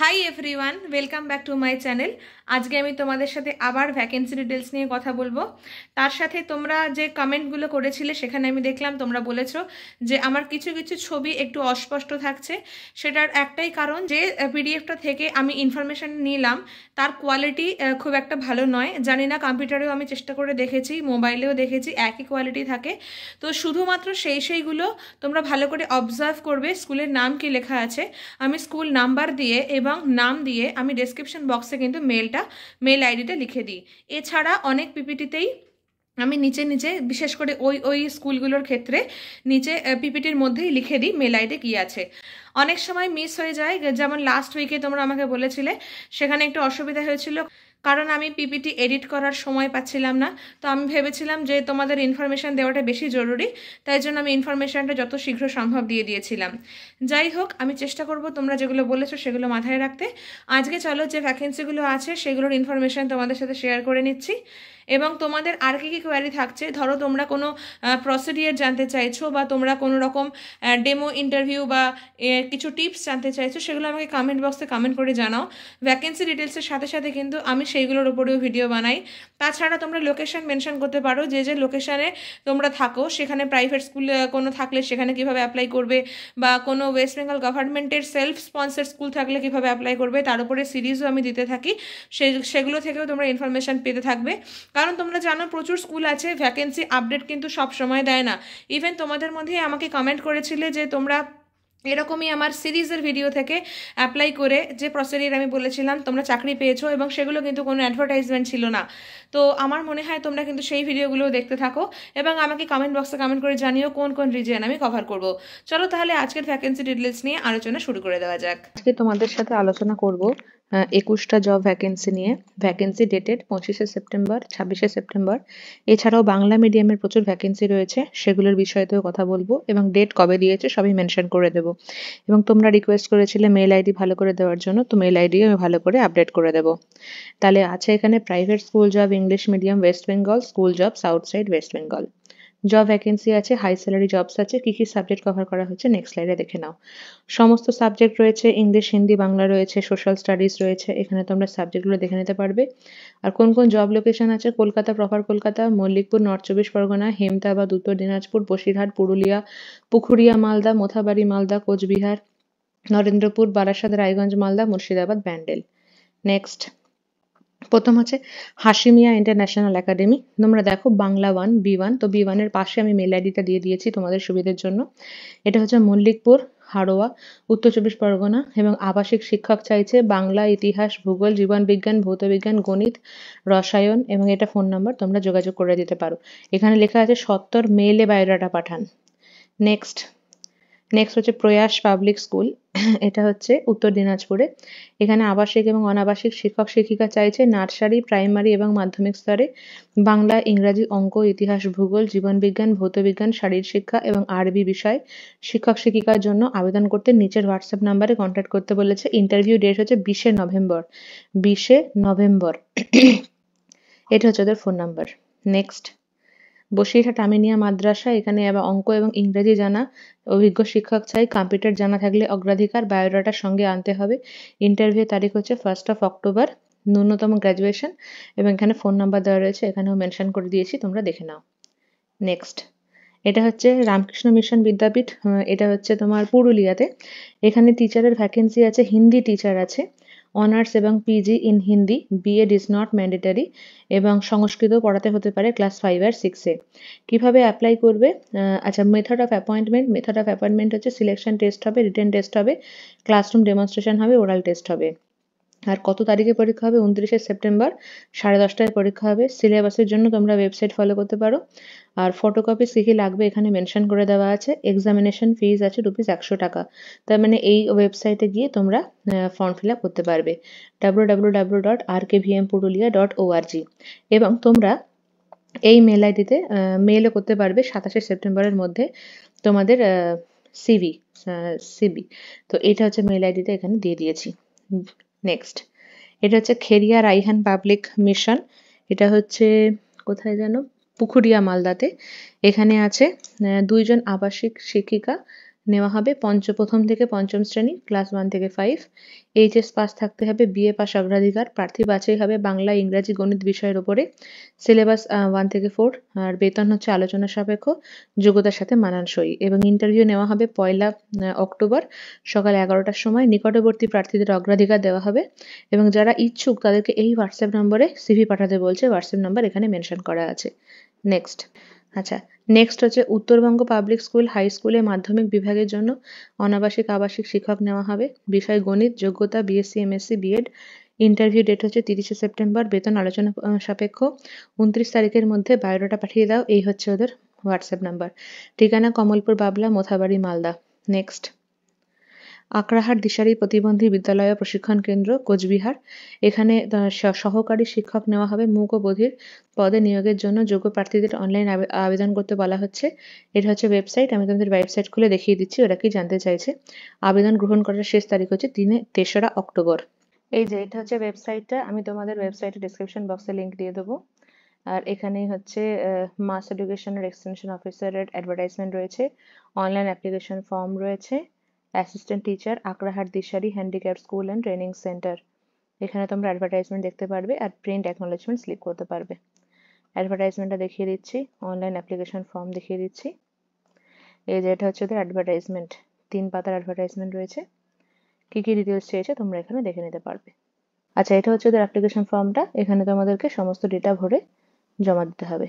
High everyone welcome back to my channel আজকে আমি তোমাদের সাথে আবার ভ্যাকেন্সি ডিটেলস নিয়ে কথা বলবো তার সাথে তোমরা যে কমেন্টগুলো করেছিলে সেখানে আমি দেখলাম তোমরা বলেছো যে আমার কিছু কিছু ছবি একটু অস্পষ্ট থাকছে সেটার একটাই কারণ যে পিডিএফটা থেকে আমি ইনফরমেশান নিলাম তার কোয়ালিটি খুব একটা ভালো নয় জানি না কম্পিউটারেও আমি চেষ্টা করে দেখেছি মোবাইলেও দেখেছি একই কোয়ালিটি থাকে তো শুধুমাত্র সেই সেইগুলো তোমরা ভালো করে অবজার্ভ করবে স্কুলের নাম কি লেখা আছে আমি স্কুল নাম্বার দিয়ে এবং নাম দিয়ে আমি ডেসক্রিপশন বক্সে কিন্তু মেলটা মেল আইডিটা লিখে দিই এছাড়া অনেক পিপিটিতেই আমি নিচে নিচে বিশেষ করে ওই ওই স্কুলগুলোর ক্ষেত্রে নিচে পিপিটির মধ্যেই লিখে দিই মেল আইডি কী আছে অনেক সময় মিস হয়ে যায় যেমন লাস্ট উইকে তোমরা আমাকে বলেছিলে সেখানে একটু অসুবিধা হয়েছিল কারণ আমি পিপিটি এডিট করার সময় পাচ্ছিলাম না তো আমি ভেবেছিলাম যে তোমাদের ইনফরমেশান দেওয়াটা বেশি জরুরি তাই জন্য আমি ইনফরমেশানটা যত শীঘ্র সম্ভব দিয়ে দিয়েছিলাম যাই হোক আমি চেষ্টা করব তোমরা যেগুলো বলেছো সেগুলো মাথায় রাখতে আজকে চলো যে ভ্যাকেন্সিগুলো আছে সেগুলোর ইনফরমেশান তোমাদের সাথে শেয়ার করে নিচ্ছি এবং তোমাদের আর কি কী কোয়ারি থাকছে ধরো তোমরা কোনো প্রসিডিয়ার জানতে চাইছো বা তোমরা কোনো রকম ডেমো ইন্টারভিউ বা কিছু টিপস জানতে চাইছো সেগুলো আমাকে কমেন্ট বক্সে কমেন্ট করে জানাও ভ্যাকেন্সি ডিটেলসের সাথে সাথে কিন্তু আমি সেইগুলোর ওপরেও ভিডিও বানাই তাছাড়া তোমরা লোকেশান মেনশন করতে পারো যে যে লোকেশানে তোমরা থাকো সেখানে প্রাইভেট স্কুল কোনো থাকলে সেখানে কিভাবে অ্যাপ্লাই করবে বা কোনো ওয়েস্ট বেঙ্গল গভর্নমেন্টের সেলফ স্পন্সার স্কুল থাকলে কিভাবে অ্যাপ্লাই করবে তার উপরে সিরিজও আমি দিতে থাকি সে সেগুলো থেকেও তোমরা ইনফরমেশান পেতে থাকবে কারণ তোমরা জানো প্রচুর স্কুল আছে ভ্যাকেন্সি আপডেট কিন্তু সব সময় দেয় না ইভেন তোমাদের মধ্যেই আমাকে কমেন্ট করেছিলে যে তোমরা এরকমই আমার সিরিজের ভিডিও থেকে অ্যাপ্লাই করে যে প্রসেডিয়ার আমি বলেছিলাম তোমরা চাকরি পেয়েছো এবং সেগুলো কিন্তু কোনো অ্যাডভার্টাইজমেন্ট ছিল না তো আমার মনে হয় তোমরা কিন্তু সেই ভিডিওগুলো দেখতে থাকো এবং আমাকে কমেন্ট বক্সে কমেন্ট করে জানিও কোন কোন রিজিয়ন আমি কভার করব চলো তাহলে আজকের ভ্যাকেন্সি ডিটেলস নিয়ে আলোচনা শুরু করে দেওয়া যাক আজকে তোমাদের সাথে আলোচনা করব একুশটা জব ভ্যাকেন্সি নিয়ে ভ্যাকেন্সি ডেটেড পঁচিশে সেপ্টেম্বর ছাব্বিশে সেপ্টেম্বর এছাড়াও বাংলা মিডিয়ামের প্রচুর ভ্যাকেন্সি রয়েছে সেগুলোর বিষয়েতেও কথা বলবো এবং ডেট কবে দিয়েছে সবই মেনশন করে দেবো এবং তোমরা রিকোয়েস্ট করেছিলে মেল আইডি ভালো করে দেওয়ার জন্য তো মেল আইডি আমি ভালো করে আপডেট করে দেবো তাহলে আছে এখানে private school job English medium West Bengal school job south side West Bengal job vacancy আছে হাই স্যালারি জবস আছে কী কী সাবজেক্ট কভার করা হচ্ছে নেক্সট স্লাইডে দেখে নাও সমস্ত সাবজেক্ট রয়েছে ইংলিশ হিন্দি বাংলা রয়েছে সোশ্যাল স্টাডিজ রয়েছে এখানে তোমরা সাবজেক্টগুলো দেখে নিতে পারবে আর কোন কোন জব লোকেশন আছে কলকাতা প্রপার কলকাতা মল্লিকপুর নর্থ চব্বিশ পরগনা হেমতাবাদ উত্তর দিনাজপুর বসিরহাট পুরুলিয়া পুখুরিয়া মালদা মোথাবাড়ি মালদা কোচবিহার নরেন্দ্রপুর বারাসাত রায়গঞ্জ মালদা মুর্শিদাবাদ ব্যান্ডেল নেক্সট প্রথম হচ্ছে হাসিমিয়া ইন্টারন্যাশনাল একাডেমি তোমরা দেখো বাংলা ওয়ান বি ওয়ান তো বি ওয়ানের পাশে আমি মেল আইডিটা দিয়ে দিয়েছি তোমাদের সুবিধের জন্য এটা হচ্ছে মল্লিকপুর হাড়োয়া উত্তর চব্বিশ পরগনা এবং আবাসিক শিক্ষক চাইছে বাংলা ইতিহাস ভূগোল জীবন বিজ্ঞান ভৌতবিজ্ঞান গণিত রসায়ন এবং এটা ফোন নাম্বার তোমরা যোগাযোগ করে দিতে পারো এখানে লেখা আছে সত্তর মেলে বায়োডাটা পাঠান নেক্সট নেক্সট হচ্ছে প্রয়াস পাবলিক স্কুল এটা হচ্ছে উত্তর দিনাজপুরে এখানে আবাসিক এবং অনাবাসিক শিক্ষক শিক্ষিকা চাইছে নার্সারি প্রাইমারি এবং মাধ্যমিক স্তরে বাংলা ইংরাজি অঙ্ক ইতিহাস ভূগোল জীবনবিজ্ঞান ভৌতবিজ্ঞান শারীর শিক্ষা এবং আরবি বিষয় শিক্ষক শিক্ষিকার জন্য আবেদন করতে নিচের হোয়াটসঅ্যাপ নাম্বারে কন্ট্যাক্ট করতে বলেছে ইন্টারভিউ ডেট হচ্ছে বিশে নভেম্বর বিশে নভেম্বর এটা হচ্ছে ওদের phone number next Basirhat Taminia মাদ্রাসা এখানে আবার অঙ্ক এবং ইংরেজি জানা অভিজ্ঞ শিক্ষক চাই কম্পিউটার জানা থাকলে অগ্রাধিকার বায়োডাটার সঙ্গে আনতে হবে ইন্টারভিউ তারিখ হচ্ছে ফার্স্ট অফ অক্টোবর ন্যূনতম গ্র্যাজুয়েশন এবং এখানে ফোন নাম্বার দেওয়া রয়েছে এখানেও মেনশন করে দিয়েছি তোমরা দেখে নাও নেক্সট এটা হচ্ছে রামকৃষ্ণ মিশন বিদ্যাপীঠ এটা হচ্ছে তোমার পুরুলিয়াতে এখানে টিচারের ভ্যাকেন্সি আছে হিন্দি টিচার আছে অনার্স এবং PG in Hindi B Ed is not mandatory এবং সংস্কৃত পড়াতে হতে পারে ক্লাস ফাইভ আর সিক্সে কীভাবে অ্যাপ্লাই করবে আচ্ছা method of appointment method of appointment হচ্ছে সিলেকশন টেস্ট হবে রিটেন টেস্ট হবে ক্লাসরুম ডেমনস্ট্রেশন হবে ওরাল টেস্ট হবে আর কত তারিখে পরীক্ষা হবে উনত্রিশে সেপ্টেম্বর সাড়ে দশটায় পরীক্ষা হবে সিলেবাসের জন্য তোমরা ওয়েবসাইট ফলো করতে পারো আর ফটোকপিস কী কী লাগবে এখানে মেনশন করে দেওয়া আছে এক্সামিনেশন ফিজ আছে রুপিস একশো টাকা তার মানে এই ওয়েবসাইটে গিয়ে তোমরা ফর্ম ফিল আপ করতে পারবে ডাব্লু ডাব্লু ডট আর এবং তোমরা এই মেল আইডিতে মেলও করতে পারবে সাতাশে সেপ্টেম্বরের মধ্যে তোমাদের সিভি সিবি তো এটা হচ্ছে মেল আইডিতে এখানে দিয়ে দিয়েছি নেক্সট এটা হচ্ছে খেরিয়া রাইহান পাবলিক মিশন এটা হচ্ছে কোথায় জানো পুখুরিয়া মালদাতে এখানে আছে দুইজন আবাসিক শিক্ষিকা নেওয়া হবে পঞ্চপ্রথম থেকে পঞ্চম শ্রেণী ক্লাস ওয়ান থেকে ফাইভ এইচএস পাস থাকতে হবে বিএ পাস অগ্রাধিকার প্রার্থী বাছাই হবে বাংলা ইংরাজি গণিত বিষয়ের ওপরে সিলেবাস ওয়ান থেকে ফোর আর বেতন হচ্ছে আলোচনা সাপেক্ষ যোগ্যতার সাথে মানানসই এবং ইন্টারভিউ নেওয়া হবে পয়লা অক্টোবর সকাল এগারোটার সময় নিকটবর্তী প্রার্থীদের অগ্রাধিকার দেওয়া হবে এবং যারা ইচ্ছুক তাদেরকে এই হোয়াটসঅ্যাপ নম্বরে সিভি পাঠাতে বলছে হোয়াটসঅ্যাপ নম্বর এখানে মেনশন করা আছে নেক্সট আচ্ছা নেক্সট হচ্ছে উত্তরবঙ্গ পাবলিক স্কুল হাই স্কুলে মাধ্যমিক বিভাগের জন্য অনাবাসিক আবাসিক শিক্ষক নেওয়া হবে বিষয় গণিত যোগ্যতা BSc MSc B Ed interview date হচ্ছে তিরিশে সেপ্টেম্বর বেতন আলোচনা সাপেক্ষ উনত্রিশ তারিখের মধ্যে বায়োডাটা পাঠিয়ে দাও এই হচ্ছে ওদের হোয়াটসঅ্যাপ নাম্বার ঠিকানা কমলপুর বাবলা মোথাবাড়ি মালদা নেক্সট আকরাহার দিশারি প্রতিবন্ধী বিদ্যালয় প্রশিক্ষণ কেন্দ্র কোচবিহার এখানে সহকারী শিক্ষক নেওয়া হবে মূক ও বধির পদে নিয়োগের জন্য যোগ্য প্রার্থীদের অনলাইন আবেদন করতে বলা হচ্ছে এটা হচ্ছে ওয়েবসাইট আমি তোমাদের ওয়েবসাইট খুলে দেখিয়ে দিচ্ছি ওরা কি জানতে চাইছে আবেদন গ্রহণ করার শেষ তারিখ হচ্ছে তিনে তেসরা অক্টোবর এই যে এটা হচ্ছে ওয়েবসাইটটা আমি তোমাদের ওয়েবসাইটে ডিসক্রিপশন বক্সে লিঙ্ক দিয়ে দেবো আর এখানেই হচ্ছে মাস এডুকেশনের এক্সটেনশন অফিসারের অ্যাডভার্টাইজমেন্ট রয়েছে অনলাইন অ্যাপ্লিকেশন ফর্ম রয়েছে assistant teacher Akrahat Dishari handicap school and training centre এখানে তোমরা অ্যাডভার্টাইজমেন্ট দেখতে পারবে আর প্রিন্ট অ্যাকনোলেজমেন্ট স্লিপ করতে পারবে অ্যাডভার্টাইজমেন্টটা দেখিয়ে দিচ্ছি অনলাইন অ্যাপ্লিকেশন ফর্ম দেখিয়ে দিচ্ছি এই যে এটা হচ্ছে ওদের অ্যাডভার্টাইজমেন্ট তিন পাতার অ্যাডভার্টাইজমেন্ট রয়েছে কী কী ডিটেলস চেয়েছে তোমরা এখানে দেখে নিতে পারবে আচ্ছা এটা হচ্ছে ওদের অ্যাপ্লিকেশন ফর্মটা এখানে তোমাদেরকে সমস্ত ডেটা ভরে জমা দিতে হবে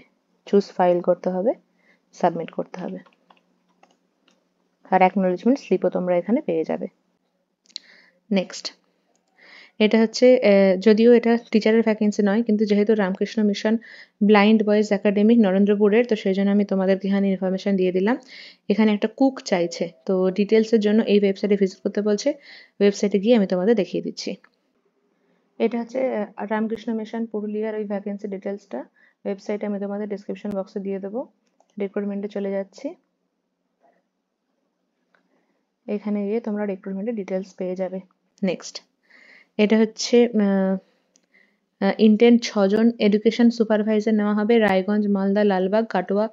চুজ ফাইল করতে হবে সাবমিট করতে হবে আর অ্যাকনোলেজমেন্ট স্লিপও তোমরা এখানে পেয়ে যাবে নেক্সট এটা হচ্ছে যদিও এটা টিচারের ভ্যাকেন্সি নয় কিন্তু যেহেতু Ramakrishna mission blind boys academy নরেন্দ্রপুরের তো সেই জন্য আমি তোমাদেরকে এখানে ইনফরমেশান দিয়ে দিলাম এখানে একটা কুক চাইছে তো ডিটেলসের জন্য এই ওয়েবসাইটে ভিজিট করতে বলছে ওয়েবসাইটে গিয়ে আমি তোমাদের দেখিয়ে দিচ্ছি এটা হচ্ছে রামকৃষ্ণ মিশন পুরুলিয়ার ওই ভ্যাকেন্সি ডিটেলসটা ওয়েবসাইটে আমি তোমাদের ডিসক্রিপশন বক্সে দিয়ে দেবো রিক্রুটমেন্টে চলে যাচ্ছি এখানে গিয়ে তোমরা রিক্রুটমেন্টের ডিটেলস পেয়ে যাবে নেক্সট এটা হচ্ছে ইন্টেন্ট ছজন এডুকেশন সুপারভাইজার নেওয়া হবে রায়গঞ্জ মালদা লালবাগ কাটোয়া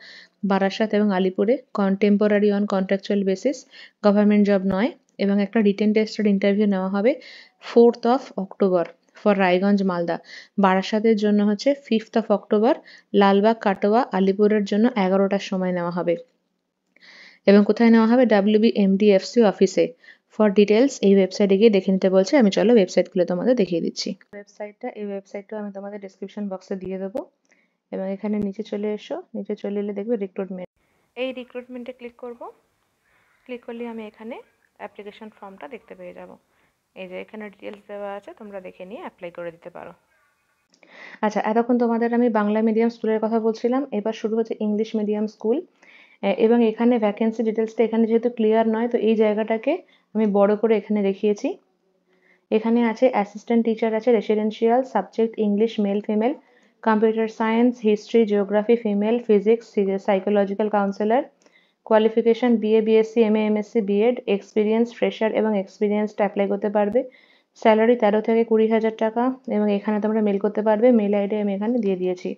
বারাসাত এবং আলিপুরে contemporary on contractual basis government job নয় এবং একটা রিটেন টেস্টেড ইন্টারভিউ নেওয়া হবে fourth of October for Raiganj Malda বারাসাতের জন্য হচ্ছে fifth of October Lalbagh Katwa আলিপুরের জন্য এগারোটার সময় নেওয়া হবে এবং কোথায় নেওয়া হবে ডাব্লিউ বি এমডিএফসি অফিসে ফর ডিটেলস এই ওয়েবসাইটে গিয়ে দেখে নিতে বলছে আমি চলো ওয়েবসাইটগুলো তোমাদের দেখিয়ে দিচ্ছি ওয়েবসাইটটা এই ওয়েবসাইটটা আমি তোমাদের ডিসক্রিপশন বক্সে দিয়ে দেবো এবং এখানে নিচে চলে এসো নিচে চলে এলে দেখবে রিক্রুটমেন্ট এই রিক্রুটমেন্টে ক্লিক করব ক্লিক করলে আমি এখানে অ্যাপ্লিকেশন ফর্মটা দেখতে পেয়ে যাব এই যে এখানে ডিটেলস দেওয়া আছে তোমরা দেখে নিয়ে অ্যাপ্লাই করে দিতে পারো আচ্ছা এতক্ষণ তোমাদের আমি বাংলা মিডিয়াম স্কুলের কথা বলছিলাম এবার শুরু হচ্ছে ইংলিশ মিডিয়াম স্কুল এবং এখানে ভ্যাকেন্সি ডিটেলসটা এখানে যেহেতু ক্লিয়ার নয় তো এই জায়গাটাকে আমি বড় করে এখানে দেখিয়েছি এখানে আছে অ্যাসিস্ট্যান্ট টিচার আছে residential subject English male female computer science history geography female physics psychological counsellor qualification BA BSc M MSc B Ed experience fresher এবং এক্সপিরিয়েন্সটা অ্যাপ্লাই করতে পারবে স্যালারি তেরো থেকে কুড়ি হাজার টাকা এবং এখানে তোমরা মেল করতে পারবে মেল আইডি আমি এখানে দিয়ে দিয়েছি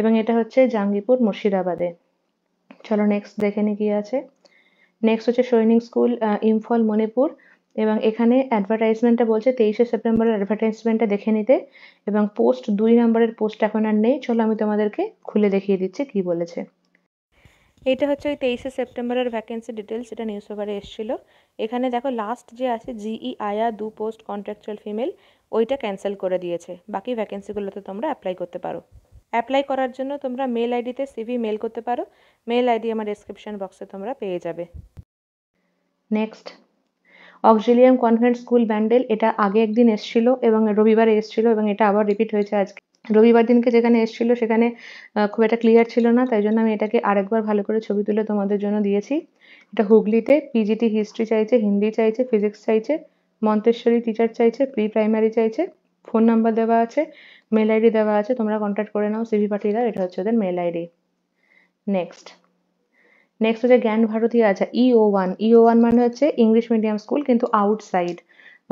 এবং এটা হচ্ছে জাঙ্গিপুর মুর্শিদাবাদে চলো নেক্সট দেখে নি কি আছে নেক্সট হচ্ছে সৈনিক স্কুল ইম্ফল মণিপুর এবং এখানে অ্যাডভার্টাইজমেন্টটা বলছে তেইশে সেপ্টেম্বরের অ্যাডভার্টাইজমেন্টটা দেখে নিতে এবং পোস্ট দুই নম্বরের পোস্ট এখন আর নেই চলো আমি তোমাদেরকে খুলে দেখিয়ে দিচ্ছি কি বলেছে এটা হচ্ছে ওই তেইশে সেপ্টেম্বরের ভ্যাকেন্সি ডিটেলস এটা নিউজ পেপারে এসেছিলো এখানে দেখো লাস্ট যে আছে জিই আয়া e দু পোস্ট কন্ট্রাকচুয়াল ফিমেল ওইটা ক্যান্সেল করে দিয়েছে বাকি ভ্যাকেন্সিগুলোতে তোমরা অ্যাপ্লাই করতে পারো অ্যাপ্লাই করার জন্য তোমরা মেল আইডিতে সিভি মেল করতে পারো মেল আইডি আমার ডেসক্রিপশন বক্সে তোমরা পেয়ে যাবে next Auxilium convent school Bandel এটা আগে একদিন এসছিল এবং রবিবারে এসছিল এবং এটা আবার রিপিট হয়েছে আজকে রবিবার দিনকে যেখানে এসছিল সেখানে খুব একটা ক্লিয়ার ছিল না তাই জন্য আমি এটাকে আরেকবার ভালো করে ছবি তুলে তোমাদের জন্য দিয়েছি এটা হুগলিতে পিজিটি হিস্ট্রি চাইছে হিন্দি চাইছে ফিজিক্স চাইছে মন্তেশ্বরী টিচার চাইছে প্রি প্রাইমারি চাইছে ফোন নাম্বার দেওয়া আছে মেল আইডি দেওয়া আছে তোমরা কন্ট্যাক্ট করে নাও সিভি পাঠিয়ে দাও এটা হচ্ছে ওদের মেল আইডি নেক্সট নেক্সট হচ্ছে জ্ঞান ভারতী আছে ইও ওয়ান ইও ওয়ান মানে হচ্ছে ইংলিশ মিডিয়াম স্কুল কিন্তু আউটসাইড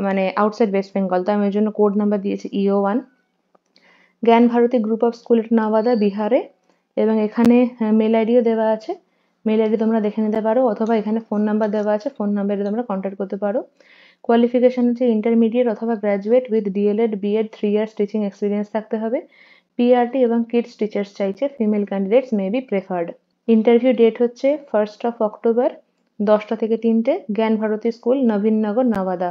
মানে আউটসাইড ওয়েস্ট বেঙ্গল তো আমি ওই জন্য কোড নাম্বার দিয়েছি ইও e ওয়ান জ্ঞান ভারতী গ্রুপ অফ স্কুল এটা নাওয়াদা বিহারে এবং এখানে মেল হ্যাঁ, আইডিও দেওয়া আছে মেল আইডি তোমরা দেখে নিতে পারো অথবা এখানে ফোন নাম্বার দেওয়া আছে ফোন নাম্বারে তোমরা কন্ট্যাক্ট করতে পারো কোয়ালিফিকেশন হচ্ছে ইন্টারমিডিয়েট অথবা graduate with DLEd BEd three years teaching experience থাকতে হবে পিআরটি এবং কিডস টিচার্স চাইছে female candidates may be preferred interview date হচ্ছে ফার্স্ট অফ অক্টোবর দশটা থেকে তিনটে জ্ঞান ভারতী স্কুল নবীনগর নাবাদা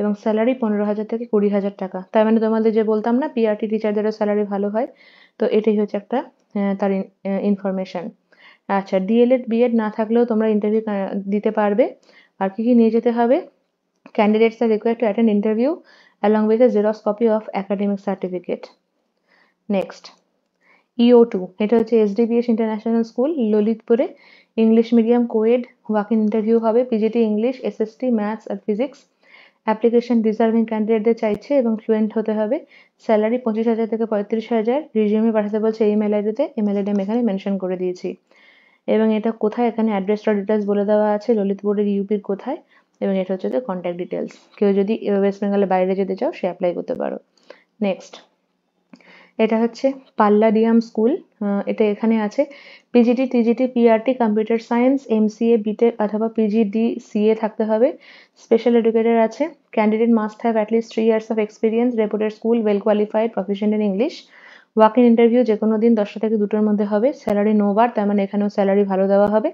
এবং স্যালারি পনেরো হাজার থেকে কুড়ি হাজার টাকা তার মানে তোমাদের যে বলতাম না পিআরটি টিচারদেরও স্যালারি ভালো হয় তো এটাই হচ্ছে একটা তার ইনফরমেশান আচ্ছা ডিএলএড বিএড না থাকলেও তোমরা ইন্টারভিউ দিতে পারবে আর কি কি নিয়ে যেতে হবে Candidates are required to attend interview along with a Xerox copy of academic certificate. Next ইও টু এটা হচ্ছে এসডিবিএস ইন্টারন্যাশনাল স্কুল ললিতপুরে English medium coed walking interview হবে পিজিটি ইংলিশ এসএসটি ম্যাথস আর ফিজিক্স অ্যাপ্লিকেশন ডিজার্ভিং ক্যান্ডিডেটদের চাইছে এবং fluent হতে হবে স্যালারি পঁচিশ হাজার থেকে পঁয়ত্রিশ হাজার রিজিউমে পাঠাতে বলছে এই মেল আইডিতে এই মেল আইডি আমি এখানে মেনশন করে দিয়েছি এবং এটা কোথায় এখানে অ্যাড্রেসটা ডিটেলস বলে দেওয়া আছে ললিতপুরের ইউপির কোথায় এবং এটা হচ্ছে কন্ট্যাক্ট ডিটেলস কেউ যদি ওয়েস্ট বেঙ্গলের বাইরে যেতে চাও সে অ্যাপ্লাই করতে পারো নেক্সট এটা হচ্ছে পাল্লাডিয়াম স্কুল এটা এখানে আছে PGT TGT PRT computer science MCA BTech অথবা পিজিডি সিএ থাকতে হবে স্পেশাল এডুকেটর আছে candidate must have at least three years of experience reputed school well qualified profession in English walk in interview যে কোনো দিন দশটা থেকে দুটোর মধ্যে হবে স্যালারি নোবার তার মানে এখানেও স্যালারি ভালো দেওয়া হবে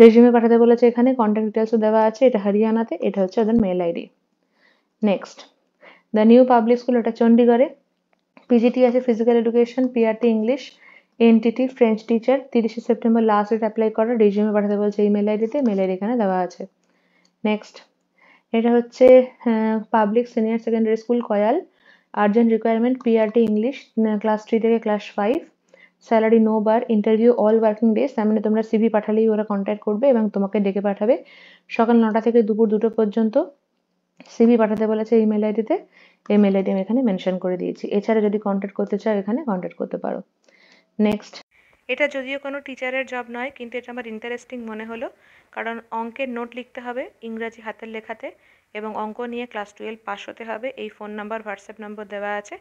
রেজিউমে পাঠাতে বলেছে এখানে কন্ট্যাক্ট ডিটেলসও দেওয়া আছে এটা হরিয়ানাতে এটা হচ্ছে ওদের mail ID next the new public school এটা চণ্ডীগড়ে পিজিটি আছে physical education PRT English NTT French teacher তিরিশে সেপ্টেম্বর লাস্ট ডেট অ্যাপ্লাই করা রেজিউমে পাঠাতে বলছে এই মেল আইডিতে মেল আইডি এখানে দেওয়া আছে নেক্সট এটা হচ্ছে পাবলিক সিনিয়র সেকেন্ডারি স্কুল কয়াল urgent requirement PRT English class three থেকে class five salary no bar interview all working days তার মানে তোমরা সিভি পাঠালেই ওরা কন্ট্যাক্ট করবে এবং তোমাকে ডেকে পাঠাবে সকাল নটা থেকে দুপুর দুটো পর্যন্ত সিভি পাঠাতে বলেছে ইমেল আইডিতে ইমেল আইডি আমি এখানে মেনশন করে দিয়েছি এছাড়া যদি কন্ট্যাক্ট করতে চাও এখানে কন্ট্যাক্ট করতে পারো নেক্সট এটা যদিও কোনো টিচারের জব নয় কিন্তু এটা আমার ইন্টারেস্টিং মনে হলো কারণ অঙ্কের নোট লিখতে হবে ইংরাজি হাতের লেখাতে এবং অঙ্ক নিয়ে ক্লাস টুয়েলভ পাস হতে হবে এই ফোন নাম্বার হোয়াটসঅ্যাপ নম্বর দেওয়া আছে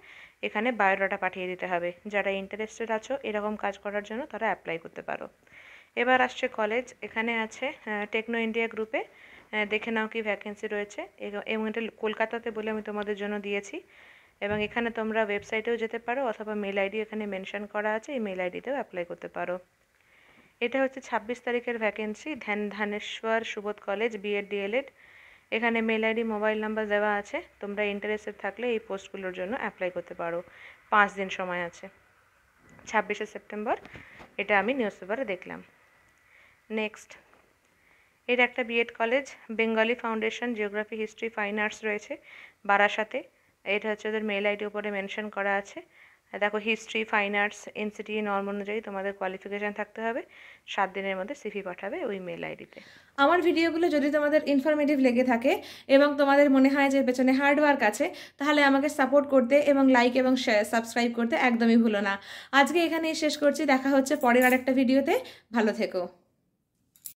এখানে বায়োডাটা পাঠিয়ে দিতে হবে যারা ইন্টারেস্টেড আছো এরকম কাজ করার জন্য তারা অ্যাপ্লাই করতে পারো এবার আসছে কলেজ এখানে আছে টেকনো ইন্ডিয়া গ্রুপে দেখে নাও কি ভ্যাকেন্সি রয়েছে এবং এটা কলকাতাতে বলে আমি তোমাদের জন্য দিয়েছি এবং এখানে তোমরা ওয়েবসাইটেও যেতে পারো অথবা মেল আইডি এখানে মেনশন করা আছে এই মেল আইডিতেও অ্যাপ্লাই করতে পারো এটা হচ্ছে ছাব্বিশ তারিখের vacancy Dhyan Dhaneshwar Subodh college BEd DLEd এখানে মেল আইডি মোবাইল নাম্বার দেওয়া আছে তোমরা ইন্টারেস্টেড থাকলে এই পোস্টগুলোর জন্য অ্যাপ্লাই করতে পারো পাঁচ দিন সময় আছে ছাব্বিশে সেপ্টেম্বর এটা আমি নিউজ পেপারে দেখলাম নেক্সট এর একটা BEd college Bengali foundation geography history fine arts রয়েছে বারাসাতে এটা হচ্ছে ওদের মেল আইডি উপরে মেনশন করা আছে দেখো history fine arts NCT norm অনুযায়ী তোমাদের কোয়ালিফিকেশান থাকতে হবে সাত দিনের মধ্যে সিভি পাঠাবে ওই মেল আইডিতে আমার ভিডিওগুলো যদি তোমাদের ইনফরমেটিভ লেগে থাকে এবং তোমাদের মনে হয় যে পেছনে হার্ডওয়ার্ক আছে তাহলে আমাকে সাপোর্ট করতে এবং লাইক এবং সাবস্ক্রাইব করতে একদমই ভুলো না আজকে এখানেই শেষ করছি দেখা হচ্ছে পরের আরেকটা ভিডিওতে ভালো থেকো